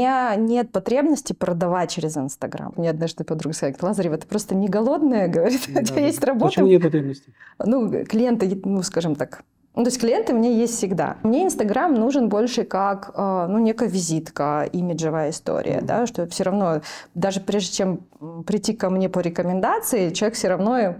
меня нет потребности продавать через Инстаграм. Мне однажды подруга сказала, Лазарева, ты просто не голодная, говорит, да, у тебя есть работа. Почему нет потребности? Ну, клиенты, ну, скажем так, ну, то есть клиенты у меня есть всегда. Мне Инстаграм нужен больше как, э, ну, некая визитка, имиджевая история, mm-hmm. да, что все равно, даже прежде чем прийти ко мне по рекомендации, человек все равно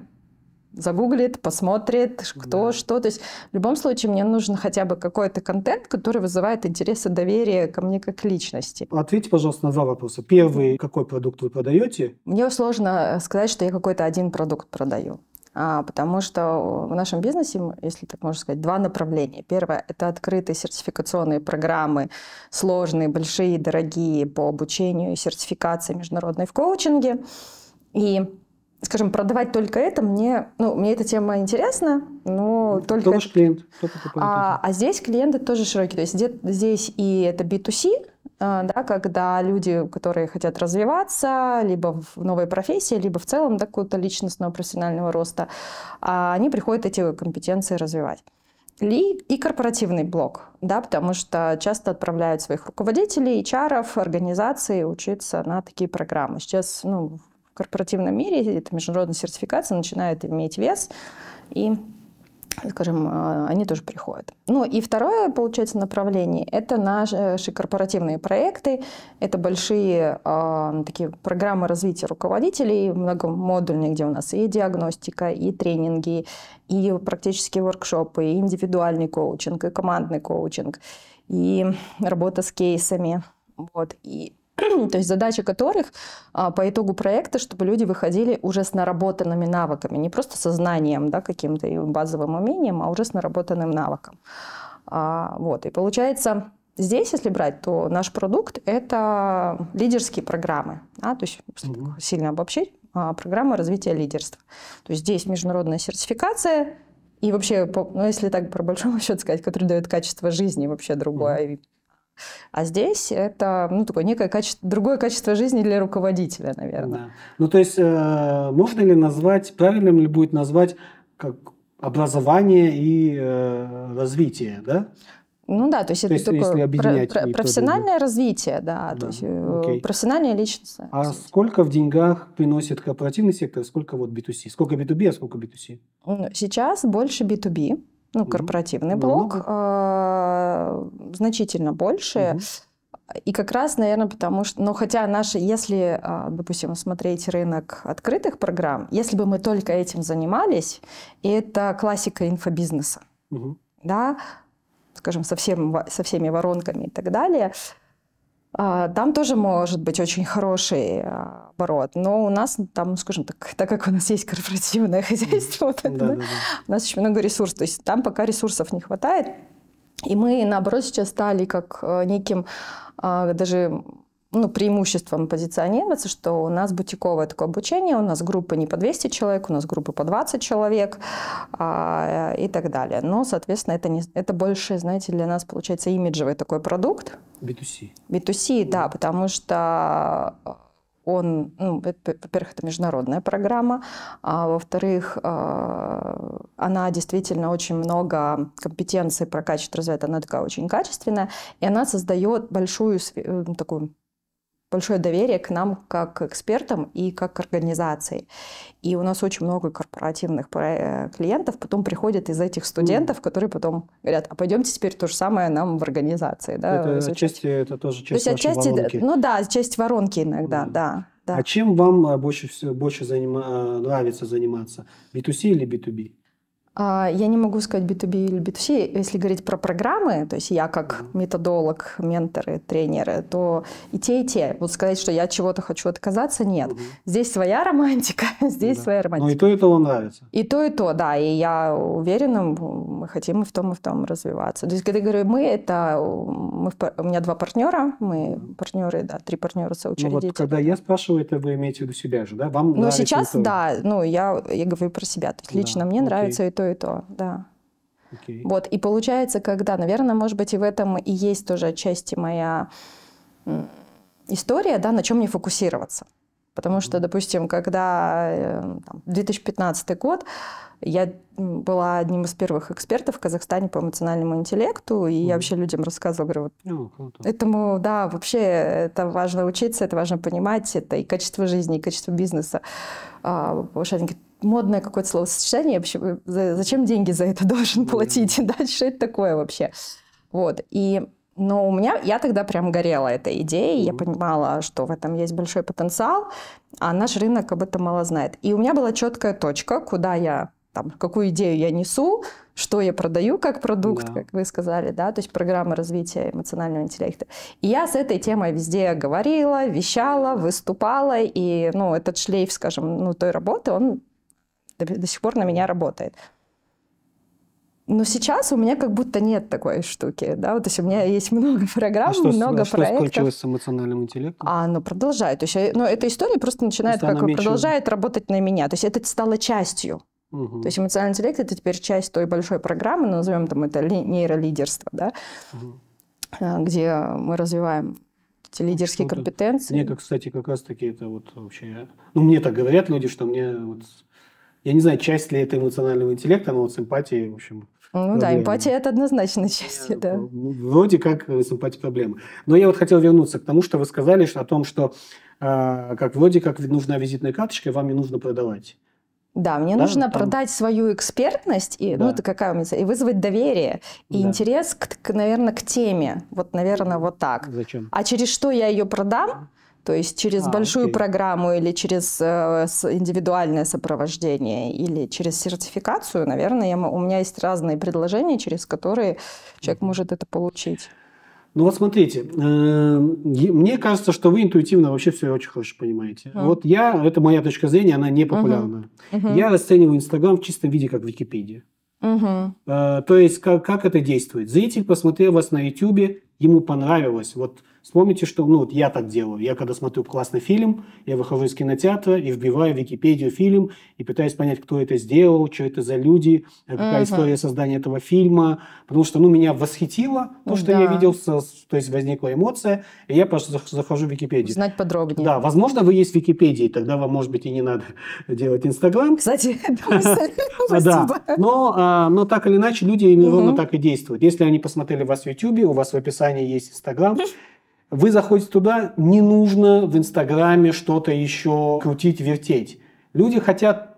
загуглит, посмотрит, кто да. что. То есть в любом случае мне нужен хотя бы какой-то контент, который вызывает интерес и доверие ко мне как личности. Ответьте, пожалуйста, на два вопроса. Первый, какой продукт вы продаете? Мне сложно э, сказать, что я какой-то один продукт продаю. А, потому что э, в нашем бизнесе, если так можно сказать, два направления. Первое – это открытые сертификационные программы, сложные, большие, дорогие по обучению и сертификации международной в коучинге. И скажем, продавать только это мне, ну, мне эта тема интересна, но только... Кто это... клиент? Кто а, а здесь клиенты тоже широкие. То есть где, здесь и это B2C, а, да, когда люди, которые хотят развиваться, либо в новой профессии, либо в целом да, какого-то личностного профессионального роста, а они приходят эти компетенции развивать. и корпоративный блок, да, потому что часто отправляют своих руководителей, HR, организаций учиться на такие программы. Сейчас ну, в корпоративном мире эта международная сертификация начинает иметь вес, и скажем, а, они тоже приходят. Ну и второе, получается, направление – это наши корпоративные проекты, это большие а, такие программы развития руководителей, многомодульные, где у нас и диагностика, и тренинги, и практически воркшопы, и индивидуальный коучинг, и командный коучинг, и работа с кейсами. Вот. И ну, то есть задача которых а, по итогу проекта, чтобы люди выходили уже с наработанными навыками, не просто со знанием, да, каким-то базовым умением, а уже с наработанным навыком. А, вот, и получается, Здесь, если брать, то наш продукт – это лидерские программы. Да, то есть, угу. сильно обобщить, а, программа развития лидерства. То есть здесь международная сертификация, и вообще, ну, если так по большому счету сказать, который дает качество жизни вообще другое, mm. А здесь это ну, такое некое качество, другое качество жизни для руководителя, наверное. Да. Ну, то есть э, можно ли назвать, правильным ли будет назвать как образование и э, развитие, да? Ну да, то есть то это есть, такое про, про, профессиональное то, развитие, да, да то есть э, окей. профессиональное личностное. А развитие. сколько в деньгах приносит корпоративный сектор, сколько вот B2C? Сколько B2B, а сколько B2C? Сейчас больше B2B ну, корпоративный блок, mm-hmm. значительно больше. Mm-hmm. И как раз, наверное, потому что, ну, хотя наши, если, э, допустим, смотреть рынок открытых программ, если бы мы только этим занимались, и это классика инфобизнеса, угу. да, скажем, со, всем, со всеми воронками и так далее, а, там тоже может быть очень хороший а, оборот, но у нас там, скажем так, так как у нас есть корпоративное хозяйство, вот это, да, да, да. у нас очень много ресурсов, то есть там пока ресурсов не хватает, и мы, наоборот, сейчас стали как э, неким а, даже ну, преимуществом позиционироваться, что у нас бутиковое такое обучение, у нас группы не по 200 человек, у нас группы по 20 человек а, и так далее. Но, соответственно, это, не, это больше, знаете, для нас получается имиджевый такой продукт, B2C. B2C, да, потому что э, он, ну, во-первых, это международная программа, а во-вторых, э, она действительно очень много компетенций прокачивает, развивает, она такая очень качественная, и она создает большую э, такую большое доверие к нам как экспертам и как организации. И у нас очень много корпоративных э, клиентов потом приходят из этих студентов, mm. которые потом говорят, а пойдемте теперь то же самое нам в организации. Да, это, отчасти, это тоже часть то есть, отчасти, воронки. Ну да, часть воронки иногда, mm. да. Да. А чем вам э, больше, больше занима... Э, нравится заниматься? B2C или B2B? А, я не могу сказать B2B или B2C. Если говорить про программы, то есть я как методолог, менторы, тренеры, то и те, и те. Вот сказать, что я чего-то хочу отказаться, нет. Угу. Здесь своя романтика, здесь да. своя ну, романтика. Но и то, и то вам нравится. И то, и то, да. И я уверена, мы хотим и в том, и в том развиваться. То есть, когда я говорю «мы», это э, мы, у меня два партнера, мы партнеры, да, три партнера соучредители. Ну, вот когда я спрашиваю, это вы имеете в виду себя же, да? Вам ну, нравится? Но сейчас, да, ну, я, я говорю про себя. То есть, лично да, мне окей. нравится и то, и то, да. Okay. Вот, и получается, когда, наверное, может быть, и в этом и есть тоже отчасти моя история, да, на чем мне фокусироваться. Потому что, допустим, когда э, там, 2015 год, я была одним из первых экспертов в Казахстане по эмоциональному интеллекту, и mm. я вообще людям рассказывала, говорю, вот, ну, этому, да, вообще это важно учиться, это важно понимать, это и качество жизни, и качество бизнеса. А, потому модное какое-то словосочетание, вообще, э, зачем деньги за это должен платить, да, что это такое вообще, вот, и, но ну, у меня, я тогда прям горела этой идеей, я понимала, что в этом есть большой потенциал, а наш рынок об этом мало знает, и у меня была четкая точка, куда я там, какую идею я несу, что я продаю как продукт, да. как вы сказали, да, то есть программа развития эмоционального интеллекта. И я с этой темой везде говорила, вещала, выступала, и, ну, этот шлейф, скажем, ну, той работы, он до, до сих пор на меня работает. Но сейчас у меня как будто нет такой штуки, да, вот, то есть у меня есть много программ, а что, много а что проектов. Что с эмоциональным интеллектом? А, ну продолжает, то есть, ну эта история просто начинает, как меньше... продолжает работать на меня, то есть это стало частью. Угу. То есть эмоциональный интеллект это теперь часть той большой программы, ну, назовем там это нейролидерство, да, угу. где мы развиваем эти ну, лидерские что компетенции. Мне, как, кстати, как раз-таки это вот вообще... Ну, мне так говорят люди, что мне вот я не знаю, часть ли это эмоционального интеллекта, но вот симпатии, в общем... Ну да, эмпатия – это однозначно часть, э, да. Ну, вроде как э, с эмпатией проблема. Но я вот хотел вернуться к тому, что вы сказали о том, что э, как вроде как нужна визитная карточка, вам не нужно продавать. Да, мне да, нужно там... продать свою экспертность и, ну, да. ну, это какая у меня, и вызвать доверие и да. интерес, к, к, наверное, к теме. Вот, наверное, вот так. Зачем? А через что я ее продам? То есть через а, большую окей. программу или через э, индивидуальное сопровождение или через сертификацию, наверное, я, у меня есть разные предложения, через которые человек может это получить. Ну вот смотрите, эм, мне кажется, что вы интуитивно вообще все очень хорошо понимаете. А. Вот я, это моя точка зрения, она не популярна. Угу. Угу. Я расцениваю Инстаграм в чистом виде как Википедия. Угу. То есть как, как это действует? Зритель посмотрел вас на YouTube, ему понравилось. Вот Вспомните, что ну, вот я так делаю. Я когда смотрю классный фильм, я выхожу из кинотеатра и вбиваю в Википедию фильм и пытаюсь понять, кто это сделал, что это за люди, э, какая uh-huh. история создания этого фильма. Потому что ну, меня восхитило то, что да. я видел, то есть возникла эмоция, и я просто захожу в Википедию. Знать подробнее. Да, возможно, вы есть в Википедии, тогда вам, может быть, и не надо делать Инстаграм. Кстати, да. Но, а, но так или иначе, люди именно так и действуют. Если они посмотрели вас в Ютубе, у вас в описании есть Инстаграм, вы заходите туда, не нужно в Инстаграме что-то еще крутить, вертеть. Люди хотят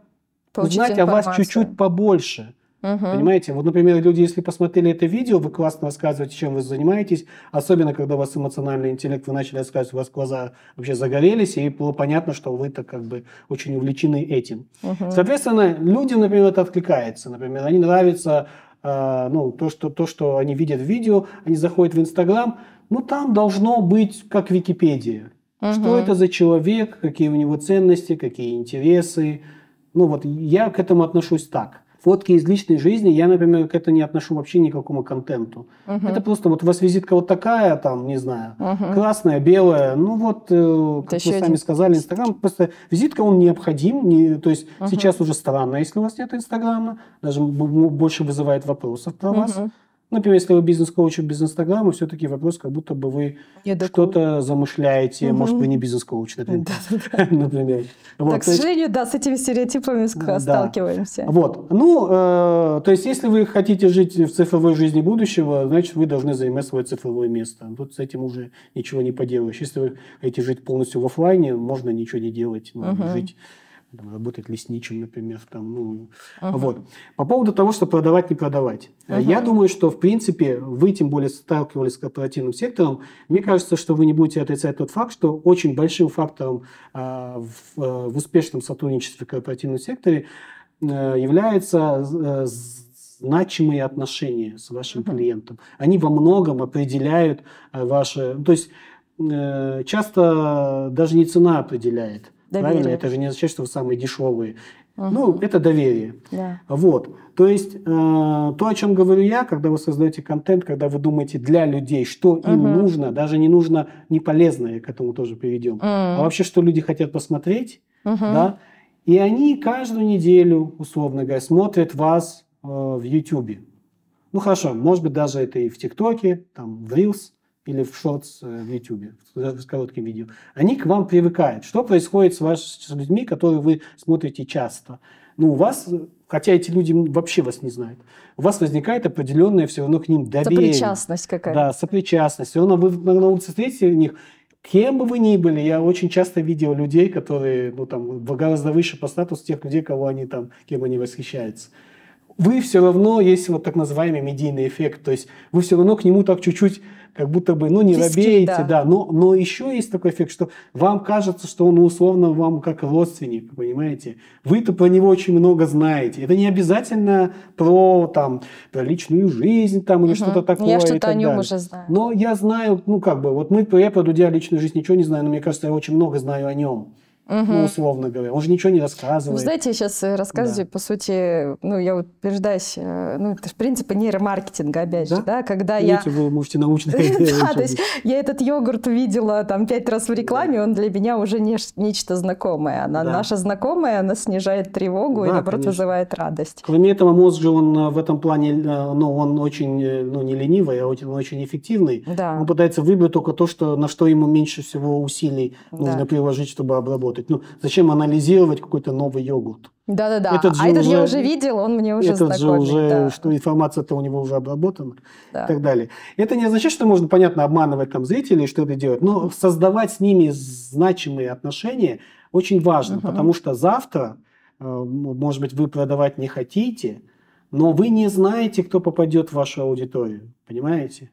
Получить узнать о вас чуть-чуть побольше. Угу. Понимаете? Вот, например, люди, если посмотрели это видео, вы классно рассказываете, чем вы занимаетесь, особенно когда у вас эмоциональный интеллект, вы начали рассказывать, у вас глаза вообще загорелись, и было понятно, что вы-то как бы очень увлечены этим. Угу. Соответственно, людям, например, это откликается. Например, они нравятся э, ну, то, что, то, что они видят в видео, они заходят в Инстаграм, ну, там должно быть как Википедия. Угу. Что это за человек, какие у него ценности, какие интересы. Ну, вот я к этому отношусь так. Фотки из личной жизни, я, например, к этому не отношу вообще никакому контенту. Угу. Это просто вот у вас визитка вот такая, там, не знаю, угу. красная, белая. Ну, вот, э, как это вы сами один... сказали, Инстаграм, просто визитка, он необходим. Не, то есть угу. сейчас уже странно, если у вас нет Инстаграма. Даже больше вызывает вопросов про угу. вас. Например, если вы бизнес-коуч в бизнес инстаграме все-таки вопрос, как будто бы вы что-то замышляете. Угу. Может, вы не бизнес-коуч, например. Да, например. Да, к сожалению, да, с этими стереотипами сталкиваемся. Вот. Ну, э, то есть, если вы хотите жить в цифровой жизни будущего, значит, вы должны занимать свое цифровое место. Тут с этим уже ничего не поделаешь. Если вы хотите жить полностью в офлайне, можно ничего не делать, жить там, работать лесничим, например. Там, ну, uh-huh. вот. По поводу того, что продавать, не продавать. Uh-huh. Я думаю, что, в принципе, вы тем более сталкивались с корпоративным сектором. Мне кажется, что вы не будете отрицать тот факт, что очень большим фактором а, в, а, в успешном сотрудничестве в корпоративном секторе а, э, является а, значимые отношения с вашим uh-huh. клиентом. Они во многом определяют ваше, То есть э, часто даже не цена определяет, Доверие. Правильно? Это же не означает, что вы самые дешевые. Угу. Ну, это доверие. Да. Вот. То есть э, то, о чем говорю я, когда вы создаете контент, когда вы думаете для людей, что им угу. нужно, даже не нужно не полезное, к этому тоже приведем, угу. а вообще, что люди хотят посмотреть, угу. да, и они каждую неделю, условно говоря, смотрят вас э, в YouTube. Ну хорошо, может быть, даже это и в ТикТоке, там, в Reels или в шотс э, в YouTube, с э, коротким видео, они к вам привыкают. Что происходит с, вашими с людьми, которые вы смотрите часто? Ну, у вас, э, хотя эти люди вообще вас не знают, у вас возникает определенное все равно к ним доверие. Сопричастность какая-то. Да, сопричастность. Все равно вы на улице встретите них, кем бы вы ни были, я очень часто видел людей, которые, ну, там, гораздо выше по статусу тех людей, кого они там, кем они восхищаются. Вы все равно, есть вот так называемый медийный эффект, то есть вы все равно к нему так чуть-чуть как будто бы, ну, не робеете, да. да. Но, но еще есть такой эффект, что вам кажется, что он условно вам как родственник, понимаете? Вы-то про него очень много знаете. Это не обязательно про, там, про личную жизнь там, или угу. что-то такое. Я что-то о нем далее. уже знаю. Но я знаю, ну, как бы, вот мы, я про Дудя а личную жизнь ничего не знаю, но мне кажется, я очень много знаю о нем. Угу. Ну, условно говоря. Он же ничего не рассказывает. Ну, знаете, я сейчас э, рассказываю, да. по сути, ну, я утверждаюсь, э, ну, это же принципы нейромаркетинга, опять да? же, да, когда Видите, ну, я... вы можете научно... Да, то есть я этот йогурт видела там пять раз в рекламе, он для меня уже не нечто знакомое. Она наша знакомая, она снижает тревогу и, наоборот, вызывает радость. Кроме этого, мозг же, он э, в этом плане, ну, он очень, ну, не ленивый, а он очень эффективный. Да. Он пытается выбрать только то, что, на что ему меньше всего усилий нужно приложить, чтобы обработать работать. Ну, зачем анализировать какой-то новый йогурт? Да-да-да. а этот уже, я уже видел, он мне уже этот же уже, да. что информация-то у него уже обработана да. и так далее. Это не означает, что можно, понятно, обманывать там зрителей, что это делать, но создавать с ними значимые отношения очень важно, угу. потому что завтра, э, может быть, вы продавать не хотите, но вы не знаете, кто попадет в вашу аудиторию, понимаете?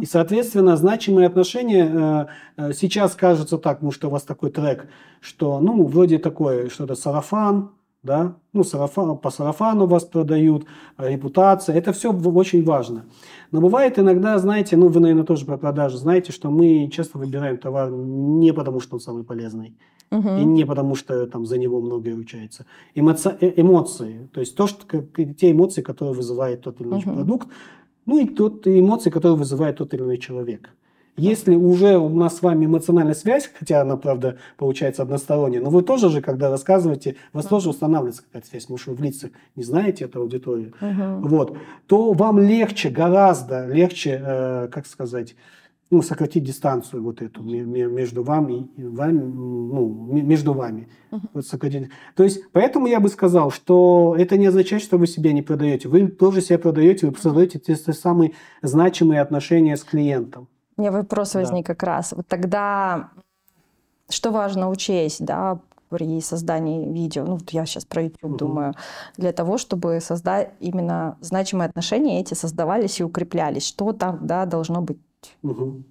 И, соответственно, значимые отношения э, э сейчас кажется так, ну что у вас такой трек, что, ну, вроде такое, что-то сарафан, да, ну, сарафан, по сарафану вас продают, репутация, это все очень важно. Но бывает иногда, знаете, ну, вы, наверное, тоже про продажи знаете, что мы часто выбираем товар не потому, что он самый полезный, угу. и не потому, что там за него многое учается. Эмоци... Э, эмоции, то есть то, что, те эмоции, которые вызывает тот или иной угу. продукт, ну и тот эмоции, которые вызывает тот или иной человек. Если уже у нас с вами эмоциональная связь, хотя она, правда, получается односторонняя, но вы тоже же, когда рассказываете, у вас uh тоже устанавливается какая-то связь, потому что вы в лицах не знаете эту аудиторию, uh вот, то вам легче, гораздо легче, э, как сказать, ну, сократить дистанцию вот эту между вами, вами ну, между вами. Uh-huh. Вот сократить. То есть, поэтому я бы сказал, что это не означает, что вы себя не продаете. Вы тоже себя продаете, вы создаете те, те самые значимые отношения с клиентом. У меня вопрос да. возник как раз. Вот тогда что важно учесть, да, при создании видео, ну, я сейчас про YouTube uh-huh. думаю, для того, чтобы создать именно значимые отношения эти создавались и укреплялись. Что там, да, должно быть угу.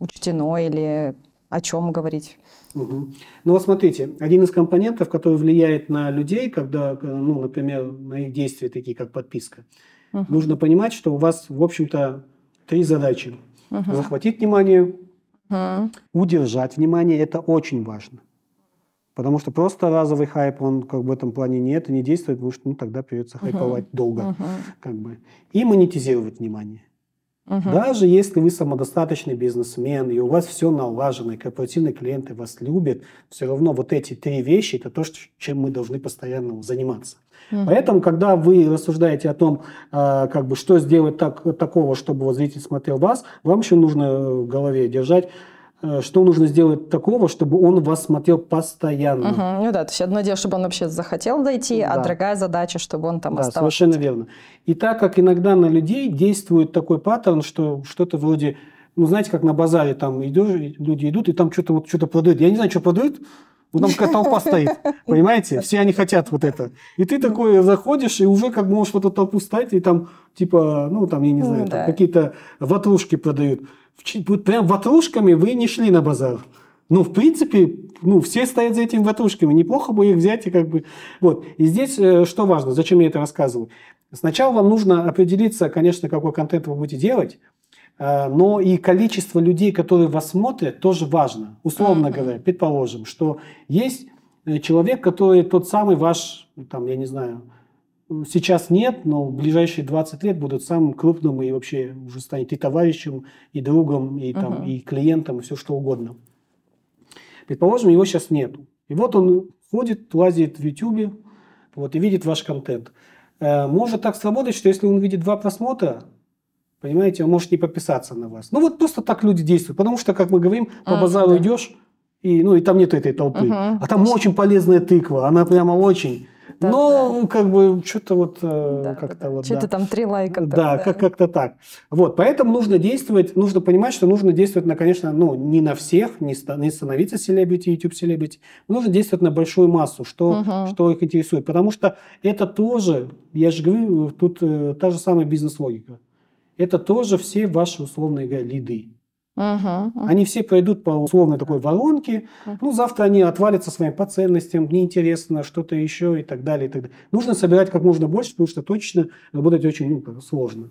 учтено или о чем говорить. Угу. Ну вот смотрите, один из компонентов, который влияет на людей, когда, э, ну, например, на их действия такие, как подписка, угу. нужно понимать, что у вас, в общем-то, три задачи. Угу. Захватить внимание, угу. удержать внимание, это очень важно. Потому что просто разовый хайп, он как бы в этом плане не это не действует, потому что ну, тогда придется хайповать uh-huh. долго. Uh-huh. Как бы. И монетизировать внимание. Угу. Даже если вы самодостаточный бизнесмен, и у вас все налажено, и корпоративные клиенты вас любят, все равно вот эти три вещи – это то, чем мы должны постоянно заниматься. Угу. Поэтому, когда вы рассуждаете о том, а, как бы, что сделать так, такого, чтобы вот зритель смотрел вас, вам еще нужно э, в голове держать Э, что нужно сделать такого, чтобы он вас смотрел постоянно. Угу, ну да, то есть одно дело, чтобы он вообще захотел дойти, а да. а другая задача, чтобы он там да, остался. совершенно верно. И так как иногда на людей действует такой паттерн, что что-то вроде, ну знаете, как на базаре там идут люди идут, и там что-то вот что-то продают. Я не знаю, что продают, ну, там какая толпа стоит, понимаете? Все они хотят вот это. И ты такой заходишь, и уже как можешь в эту толпу встать, и там, типа, ну, там, я не ну знаю, ну, какие-то ватрушки продают. Прям ватрушками вы не шли на базар. Ну, в принципе, ну, все стоят за этими ватрушками. Неплохо бы их взять и как бы... Вот. И здесь э, что важно, зачем я это рассказываю? Сначала вам нужно определиться, конечно, какой контент вы будете делать, Э, но и количество людей, которые вас смотрят, тоже важно. Условно mm-hmm. говоря, предположим, что есть э, человек, который тот самый ваш, там, я не знаю, сейчас нет, но в ближайшие 20 лет будут самым крупным и вообще уже станет и товарищем, и другом, и, там, uh-huh. и клиентом, и все что угодно. Предположим, его сейчас нет. И вот он ходит, лазит в YouTube вот, и видит ваш контент. Э, может так сработать, что если он видит два просмотра, Понимаете, он может не подписаться на вас. Ну вот просто так люди действуют, потому что, как мы говорим, по а, да. идешь, и, ну, и там нет этой толпы. Угу. А там очень полезная тыква, она прямо очень. Да, Но да. Ну, как бы что-то вот э, да, как-то да. вот. Что-то да. там три лайка. да, да. Как- как-то так. Вот, поэтому нужно действовать, нужно понимать, что нужно действовать на, конечно, ну не на всех, не, не становиться селебрити, YouTube селебрити. Нужно действовать на большую массу, что угу. что их интересует, потому что это тоже, я же говорю, тут э, та же самая бизнес логика это тоже все ваши, условные говоря, лиды. Uh-huh, uh-huh. Они все пройдут по условной такой воронке. Uh-huh. Ну, завтра они отвалятся с вами по ценностям, неинтересно, что-то еще и так далее. И так далее. Нужно собирать как можно больше, потому что точно работать очень ну, сложно.